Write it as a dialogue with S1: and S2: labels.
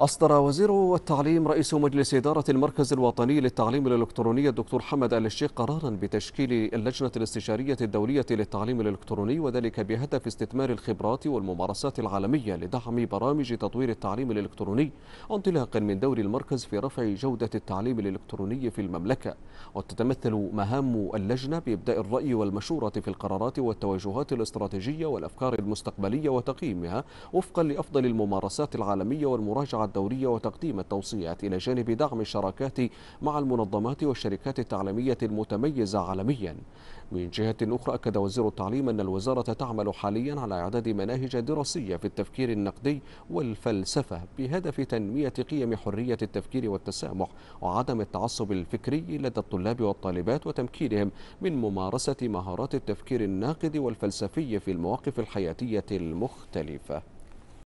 S1: أصدر وزير التعليم رئيس مجلس إدارة المركز الوطني للتعليم الإلكتروني الدكتور حمد آل الشيخ قرارا بتشكيل اللجنة الاستشارية الدولية للتعليم الإلكتروني وذلك بهدف استثمار الخبرات والممارسات العالمية لدعم برامج تطوير التعليم الإلكتروني انطلاقا من دور المركز في رفع جودة التعليم الإلكتروني في المملكة وتتمثل مهام اللجنة بإبداء الرأي والمشورة في القرارات والتوجهات الاستراتيجية والأفكار المستقبلية وتقييمها وفقا لأفضل الممارسات العالمية والمراجعة الدورية وتقديم التوصيات إلى جانب دعم الشراكات مع المنظمات والشركات التعليمية المتميزة عالميا من جهة أخرى أكد وزير التعليم أن الوزارة تعمل حاليا على إعداد مناهج دراسية في التفكير النقدي والفلسفة بهدف تنمية قيم حرية التفكير والتسامح وعدم التعصب الفكري لدى الطلاب والطالبات وتمكينهم من ممارسة مهارات التفكير الناقد والفلسفي في المواقف الحياتية المختلفة